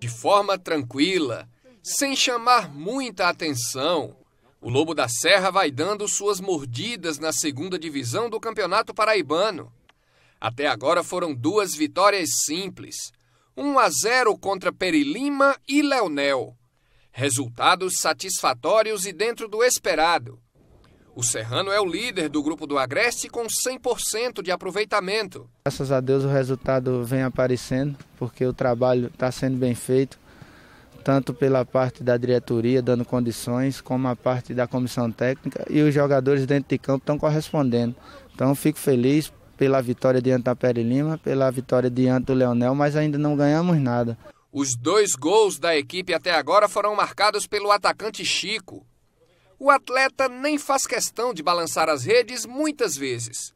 De forma tranquila, sem chamar muita atenção, o Lobo da Serra vai dando suas mordidas na segunda divisão do Campeonato Paraibano. Até agora foram duas vitórias simples: 1 a 0 contra Perilima e Leonel. Resultados satisfatórios e dentro do esperado. O Serrano é o líder do grupo do Agreste com 100% de aproveitamento. Graças a Deus o resultado vem aparecendo, porque o trabalho está sendo bem feito, tanto pela parte da diretoria dando condições, como a parte da comissão técnica e os jogadores dentro de campo estão correspondendo. Então fico feliz pela vitória diante da Pere Lima, pela vitória diante do Leonel, mas ainda não ganhamos nada. Os dois gols da equipe até agora foram marcados pelo atacante Chico o atleta nem faz questão de balançar as redes muitas vezes,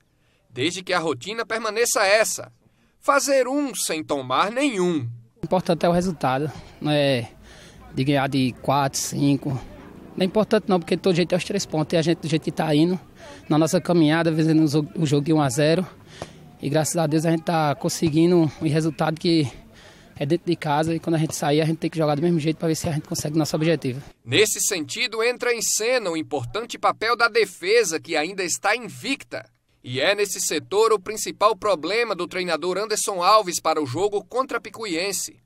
desde que a rotina permaneça essa: fazer um sem tomar nenhum. Importante é o resultado, não é de ganhar de 4, 5. Não é importante não, porque de todo jeito é os três pontos e a gente do jeito que está indo, na nossa caminhada, vencendo o jogo de 1 a 0. E graças a Deus a gente está conseguindo um resultado que é dentro de casa e quando a gente sair, a gente tem que jogar do mesmo jeito para ver se a gente consegue nosso objetivo. Nesse sentido, entra em cena o importante papel da defesa, que ainda está invicta. E é nesse setor o principal problema do treinador Anderson Alves para o jogo contra a Picuiense.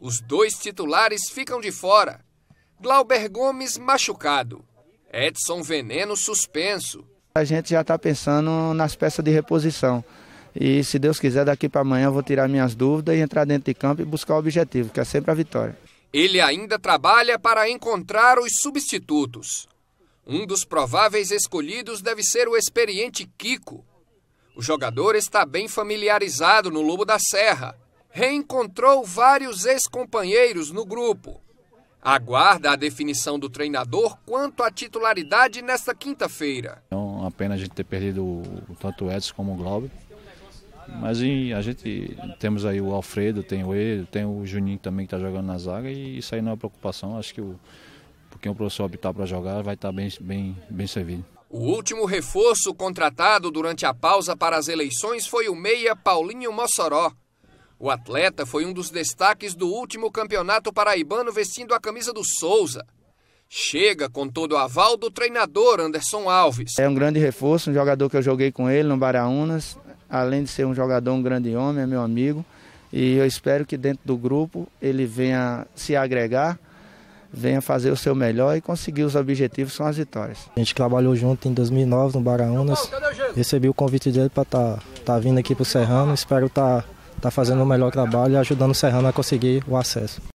Os dois titulares ficam de fora. Glauber Gomes machucado. Edson Veneno suspenso. A gente já está pensando nas peças de reposição. E se Deus quiser, daqui para amanhã eu vou tirar minhas dúvidas e entrar dentro de campo e buscar o objetivo, que é sempre a vitória. Ele ainda trabalha para encontrar os substitutos. Um dos prováveis escolhidos deve ser o experiente Kiko. O jogador está bem familiarizado no Lobo da Serra. Reencontrou vários ex-companheiros no grupo. Aguarda a definição do treinador quanto à titularidade nesta quinta-feira. É uma pena a gente ter perdido tanto o Edson como o Glauber. Mas em, a gente temos aí o Alfredo, tem o Edo, tem o Juninho também que está jogando na zaga e isso aí não é preocupação. Acho que o, porque o professor optar para jogar vai estar tá bem, bem, bem servido. O último reforço contratado durante a pausa para as eleições foi o meia Paulinho Mossoró. O atleta foi um dos destaques do último campeonato paraibano vestindo a camisa do Souza. Chega com todo o aval do treinador Anderson Alves. É um grande reforço, um jogador que eu joguei com ele no Baraunas além de ser um jogador, um grande homem, é meu amigo. E eu espero que dentro do grupo ele venha se agregar, venha fazer o seu melhor e conseguir os objetivos são as vitórias. A gente trabalhou junto em 2009 no Baraunas. Recebi o convite dele para estar tá, tá vindo aqui para o Serrano. Espero estar tá, tá fazendo o melhor trabalho e ajudando o Serrano a conseguir o acesso.